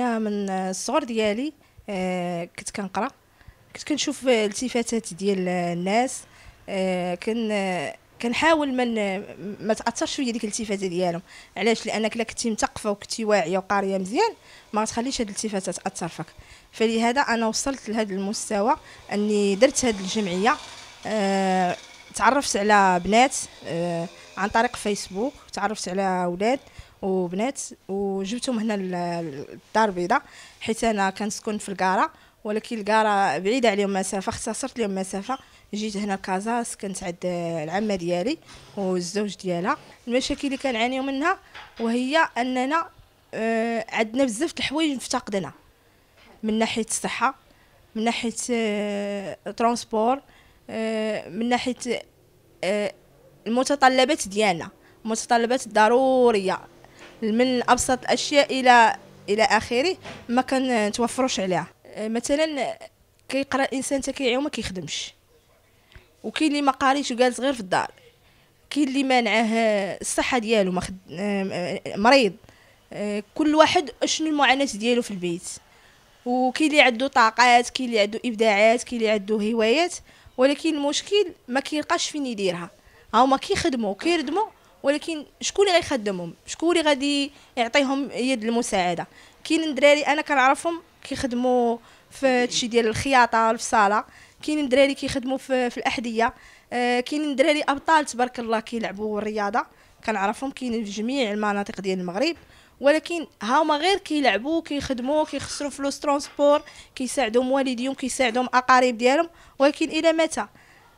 انا من الصغر ديالي آه، كنت كنقرا كنت كنشوف التفاتات ديال الناس آه، كن كنحاول من ما تاثرش فيا ديك الالتفاته ديالهم علاش لانك الا كنتي مثقفه وكنتي واعيه وقاريه مزيان ما تخليش هاد الالتفاته تاثر فيك فلهذا انا وصلت لهذا المستوى اني درت هاد الجمعيه آه، تعرفت على بنات عن طريق فيسبوك تعرفت على اولاد وبنات وجبتهم هنا للدار البيضاء حيت انا كنسكن في الكاره ولكن الكاره بعيده عليهم مسافه اختصرت لهم مسافه جيت هنا لكازا سكنت عند العمه ديالي والزوج ديالها المشاكل اللي كنعانيو منها وهي اننا آه، عندنا بزاف الحوايج مفتقدنا من ناحيه الصحه من ناحيه ترونسبور آه، آه، من ناحيه المتطلبات ديالنا المتطلبات الضروريه من ابسط الاشياء الى الى اخره ما كنتوفروش عليها أه، مثلا كيقرا الانسان حتى كيعيا وما كيخدمش وكاين اللي ما قاريش وجالس غير في الدار كاين اللي مانعه الصحه ديالو مخد... أه، مريض أه، كل واحد شنو المعاناه ديالو في البيت وكاين اللي عنده طاقات كاين اللي عنده ابداعات كاين اللي عنده هوايات ولكن المشكل ما كيلقاش فين يديرها هاهما كيخدموا كيردموا ولكن شكون اللي غيخدمهم شكون اللي غادي يعطيهم يد المساعده كاينين دراري انا كنعرفهم كيخدموا في هادشي ديال الخياطه الصاله كاينين دراري كيخدموا في, في الاحذيه آه، كاين كاينين دراري ابطال تبارك الله كيلعبوا الرياضه كنعرفهم كاين في جميع المناطق ديال المغرب ولكن هما غير كيلعبوا كيخدموا كيخسروا فلوس ترونسبور كيساعدوا والديهم كيساعدوا اقارب ديالهم ولكن الى متى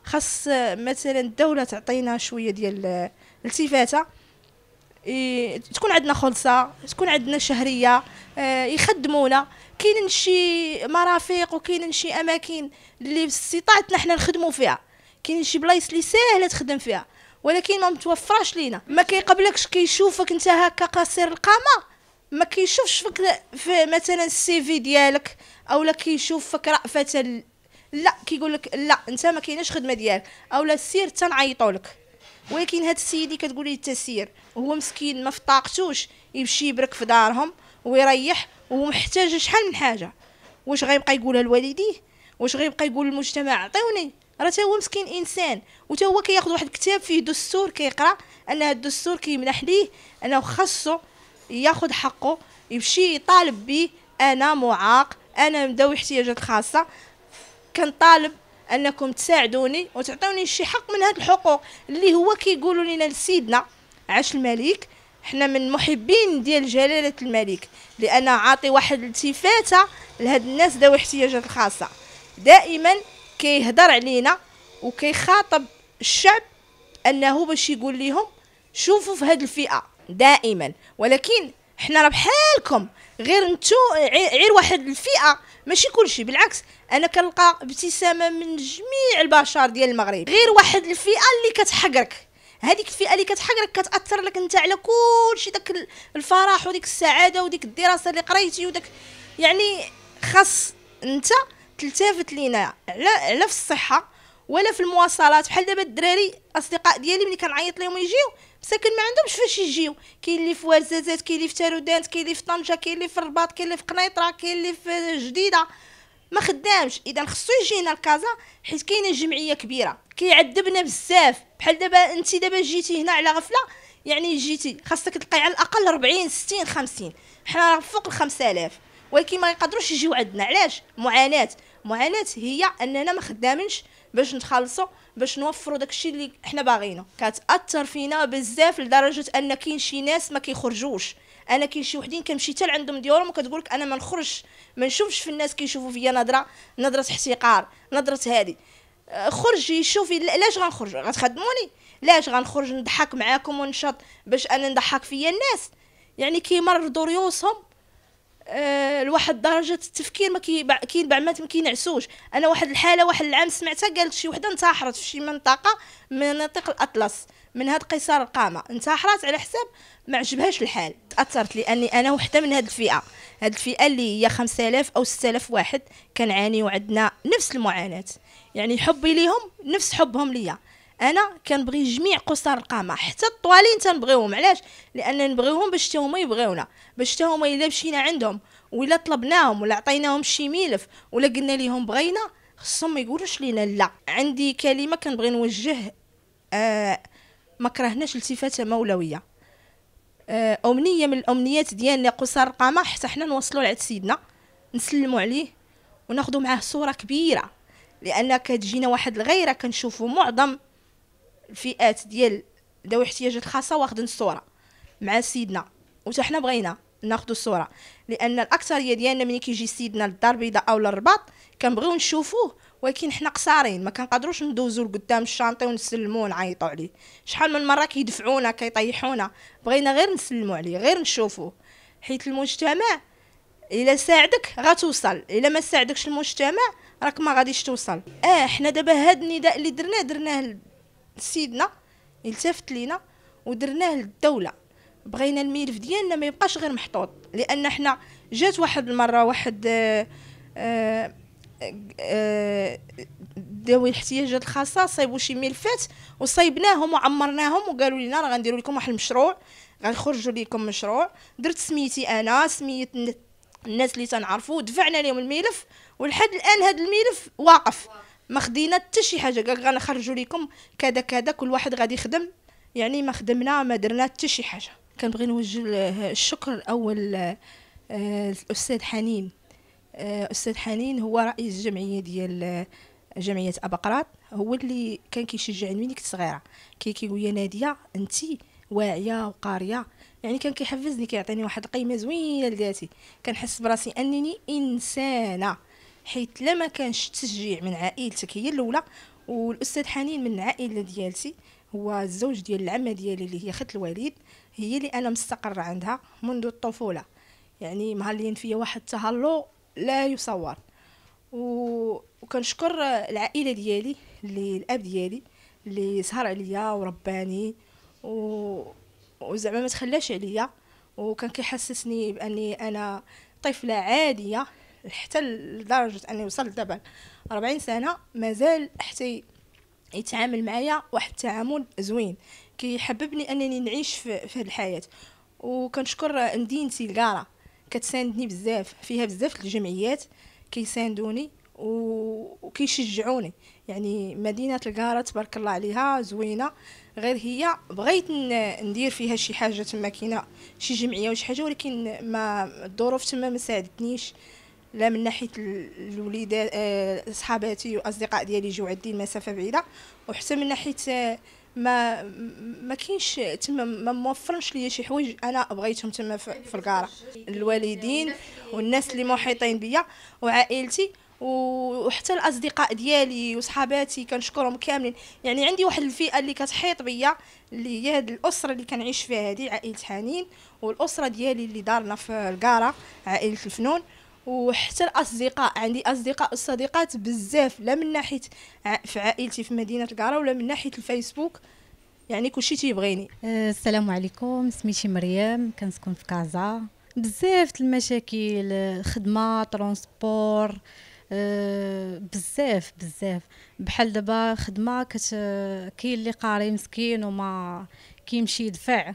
خاص مثلا الدوله تعطينا شويه ديال الالتفاته إيه تكون عندنا خلصه تكون عندنا شهريه آه يخدمونا كاينين شي مرافق وكاينين شي اماكن اللي باستطاعتنا حنا نخدموا فيها كاينين شي بلايص اللي ساهله تخدم فيها ولكن ما متوفراش لينا ما كيقبلكش كيشوفك انت هكا قصير القامه ما كيشوفش فيك في مثلا السي في ديالك اولا كيشوف فك رأفة لا كيقول لك لا انت ما كايناش خدمه ديالك اولا سير تنعيطوا لك ولكن هاد السيد اللي كتقولي لي تسير هو مسكين ما في طاقتوش يمشي يبرك في دارهم ويريح وهو محتاج شحال من حاجه واش غيبقى يقولها لوالديه واش غيبقى يقول للمجتمع عطيوني راه هو مسكين انسان وتا هو كياخذ واحد الكتاب فيه دستور كيقرا ان هاد الدستور كيمنح ليه انه خاصو ياخذ حقه يمشي يطالب به انا معاق انا ذوي احتياجات خاصه كنطالب انكم تساعدوني وتعطوني شي حق من هاد الحقوق اللي هو كيقولوا لنا لسيدنا عاش الملك حنا من محبين ديال جلالة الملك لأن عاطي واحد التفاته لهاد الناس ذوي الاحتياجات الخاصة دائما كيهضر علينا وكيخاطب الشعب أنه باش يقول لهم شوفوا في هاد الفئة دائما ولكن حنا راه بحالكم غير نتو غير واحد الفئة ماشي كلشي بالعكس انا كنلقى ابتسامه من جميع البشر ديال المغرب غير واحد الفئه اللي كتحقرك هذيك الفئه اللي كتحقرك كتاثر لك انت على كلشي داك الفرح وديك السعاده وديك الدراسه اللي قريتي وداك يعني خاص انت تلتفت لينا على على في الصحه ولا في المواصلات بحال دابا الدراري اصدقاء ديالي ملي كنعيط لهم يجيو مساكن ما عندهمش فاش يجيو كاين اللي في وزازات كاين اللي في تارودانت كاين اللي في طنجه كاين اللي في الرباط كاين اللي في قنيطره كاين اللي في جديده ما خدامش اذا خصو يجينا لكازا حيت كاينه جمعيه كبيره كيعذبنا بزاف بحال دابا انت دابا جيتي هنا على غفله يعني جيتي خاصك تلقاي على الاقل 40 60 50 حنا فوق ال 5000 ولكن ما يقدروش يجيو عندنا علاش معاناه معاناه هي اننا ما خدامينش باش نتخلصوا باش نوفروا داكشي اللي حنا باغينه كتاثر فينا بزاف لدرجه ان كاين شي ناس ما كيخرجوش انا كاين شي وحدين كنمشي حتى لعندهم ديورهم وكتقول لك انا ما نخرجش ما نشوفش في الناس كيشوفوا فيا نظره نظره احتقار نظره هذه آه، خرجي شوفي لاش غنخرج غتخدموني لاش غنخرج نضحك معاكم ونشط باش انا نضحك فيا الناس يعني كيمرضوا ريوسهم آه، لواحد درجه التفكير ما كاين بعض ما كينعسوش انا واحد الحاله واحد العام سمعتها قالت شي وحده انتحرت في شي منطقه من مناطق الاطلس من هاد قيصر القامه انتحرت على حساب ما عجبهاش الحال تاثرت لاني انا وحده من هاد الفئه هاد الفئه اللي هي 5000 او 6000 واحد كنعانيو عندنا نفس المعاناه يعني حبي ليهم نفس حبهم ليا انا كنبغي جميع قصار القامه حتى الطوالين تنبغيهم علاش لان نبغيوهم باش حتى هما يبغيونا باش حتى هما الا مشينا عندهم ولا طلبناهم ولا عطيناهم شي ميلف ولا قلنا ليهم بغينا خصهم ما يقولوش لينا لا عندي كلمه كنبغي نوجه آه ما كرهناش التفاته مولويه آه امنيه من الامنيات ديالنا قصار القامه حتى حنا نوصلوا لعند سيدنا نسلموا عليه وناخذوا معاه صوره كبيره لان كتجينا واحد الغيره كنشوفوا معظم الفئات ديال ذوي الاحتياجات الخاصه واخدين الصوره مع سيدنا وتا حنا بغينا ناخذ الصوره لان الاكثريه ديالنا ملي كيجي سيدنا للدار البيضاء او للرباط كنبغيو نشوفوه ولكن حنا قصارين ما كنقدروش ندوزو لقدام الشانطي ونسلمو ونعيطو عليه شحال من مره كيدفعونا كيطيحونا بغينا غير نسلمو عليه غير نشوفوه حيت المجتمع الا ساعدك غتوصل الا ما ساعدكش المجتمع راك ما غاديش توصل اه حنا دابا هاد النداء اللي درناه درناه سيدنا التفت لينا ودرناه للدوله بغينا الملف ديالنا ما يبقاش غير محطوط لان حنا جات واحد المره واحد داوي آه، آه، آه، ذوي الاحتياجات الخاصه صايبوا شي ملفات وصايبناهم وعمرناهم وقالوا لنا راه غنديروا لكم واحد المشروع غنخرجوا لكم مشروع درت سميتي انا سميت الناس اللي تنعرفوا دفعنا لهم الملف ولحد الان هذا الملف واقف ما خدينا حتى شي حاجه قال غنخرجوا لكم كذا كذا كل واحد غادي يخدم يعني ما خدمنا ما درنا حتى شي حاجه كنبغي نوجه الشكر الاول آه، الاستاذ حنين آه، استاذ حنين هو رئيس الجمعيه ديال آه، جمعيه ابقرات هو اللي كان كيشجعني ملي كنت صغيره كي كيقول لي ناديه انت واعيه وقاريه يعني كان كيحفزني كيعطيني واحد القيمه زوينه لذاتي كنحس براسي انني انسانه لا ما كانش تشجيع من عائلتك هي الاولى والاستاذ حنين من العائله ديالتي هو الزوج ديال العمه ديالي اللي هي خت الوالد هي اللي انا مستقره عندها منذ الطفوله يعني مهلين فيا واحد تهلو لا يصور و... وكنشكر العائله ديالي اللي الاب ديالي اللي سهر عليا ورباني و... وزعما ما تخلاش عليا وكان كيحسسني باني انا طفله عاديه حتى لدرجه اني وصلت دابا 40 سنه مازال حتى يتعامل معايا واحد التعامل زوين كيحببني انني نعيش في, في الحياه وكنشكر مدينتي الكارا كتساندني بزاف فيها بزاف الجمعيات كيساندوني وكيشجعوني يعني مدينه الكارا تبارك الله عليها زوينه غير هي بغيت ندير فيها شي حاجه تما كاينه شي جمعيه وشي حاجه ولكن ما الظروف تما ما ساعدتنيش لا من ناحيه الوليدات آه، صحاباتي واصدقاء ديالي جو عندي المسافه بعيده وحتى من ناحيه آه، ما ما كاينش تما ما موفرنش ليا شي حوايج انا بغيتهم تما في الكاره الوالدين والناس اللي محيطين بيا وعائلتي وحتى الاصدقاء ديالي وصحاباتي كنشكرهم كاملين يعني عندي واحد الفئه اللي كتحيط بيا اللي هي هاد الاسره اللي كنعيش فيها هذه عائله حنين والاسره ديالي اللي دارنا في الكاره عائله الفنون وحتى الاصدقاء عندي اصدقاء وصديقات بزاف لا من ناحيه في عائلتي في مدينه الكاره ولا من ناحيه الفيسبوك يعني كلشي تيبغيني أه، السلام عليكم سميتي مريم كنسكن في كازا بزاف المشاكل خدمه ترونسبور أه، بزاف بزاف بحال دابا خدمه كت كاين اللي قاري مسكين وما كيمشي يدفع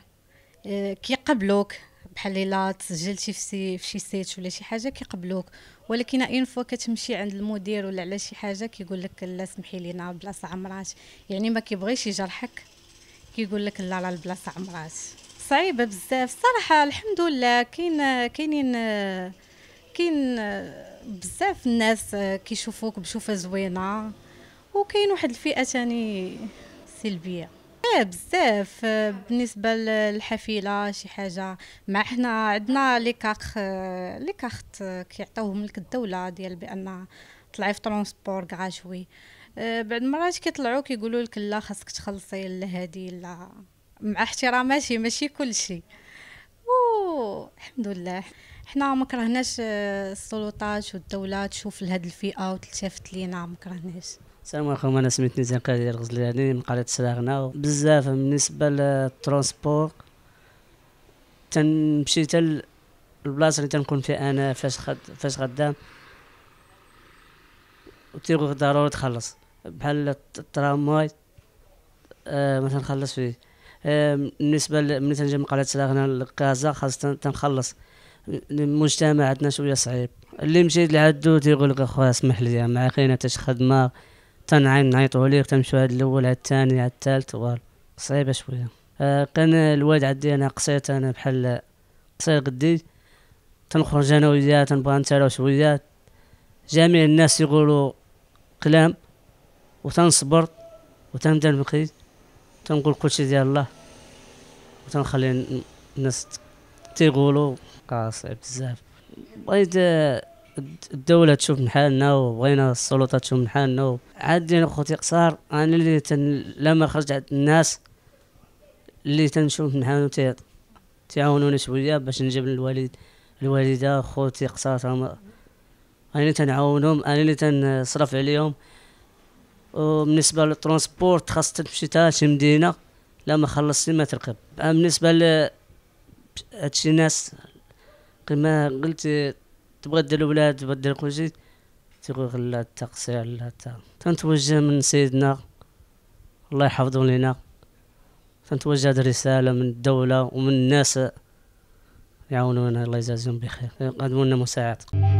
أه، كيقبلوك بحال الا تسجلتي في سي في شي سيت ولا شي حاجه كيقبلوك ولكن اين فوا كتمشي عند المدير ولا على شي حاجه كيقول لك لا سمحي لينا البلاصه عمرات يعني ما كيبغيش يجرحك كيقول لك لا راه البلاصه عمرات صعيبه بزاف الصراحه الحمد لله كاين كاينين كاين بزاف الناس كيشوفوك بشوفه زوينه وكاين واحد الفئه ثاني سلبيه ايه بزاف آه، بالنسبه للحفيله شي حاجه مع حنا عندنا لي كاخ آه، لي كارت آه، كيعطيوهم لك الدوله ديال بان طلعي في ترونسبور كغاشوي بعد مرات كيطلعوا كيقولوا لك لا خاصك تخلصي لهادي لا مع احتراماتي ماشي كلشي الحمد لله حنا ما كرهناش السلطات والدوله تشوف لهاد الفئه وتلتفت لينا ما كرهناش السلام عليكم انا سميتني زين قادر الغزلاني من قريه سراغنا بزاف بالنسبه للترونسبور تنمشي حتى البلاصه اللي تنكون فيها انا فاش خد فاش غدا تيغو ضروري تخلص بحال الترامواي آه ما تنخلص فيه آه بالنسبه ملي تنجي من قريه سلاغنا لكازا خاص تنخلص المجتمع عندنا شويه صعيب اللي مشيت لعدو تيقول لك اخويا اسمح لي مع خينا تاش خدمه تنعم نعيطو ليه تمشو هاد الاول هاد الثاني هاد الثالث فوالا صعيبه شويه آه كان الواد عندي انا قصيت انا بحال قصير قدي تنخرج انا وياه تنبغى نتلاو شويه جميع الناس يقولوا كلام وتنصبر وتنبدا نبكي تنقول كلشي ديال الله وتنخلي الناس تيقولوا قاصع بزاف بغيت آه، الدوله تشوف من حالنا وبغينا السلطه تشوف من حالنا انا اخوتي قصار انا اللي تن... لما خرجت عند الناس اللي تنشوف من حالهم تي... تعاونوني شويه باش نجيب الوالد الوالده خوتي قصار انا اللي تنعاونهم انا اللي تنصرف عليهم وبالنسبه للترونسبورت خاص تمشي تا شي مدينه لما خلصتي ما ترقب بالنسبه ل هادشي ناس كما قلت تبغى دير الولاد تبغى دير كل شيء تيقول لا التقصير لا تا تنتوجه من سيدنا الله يحفظه لنا تنتوجه هذه الرسالة من الدولة ومن الناس يعاونونا الله يجازيهم بخير يقدمونا مساعدة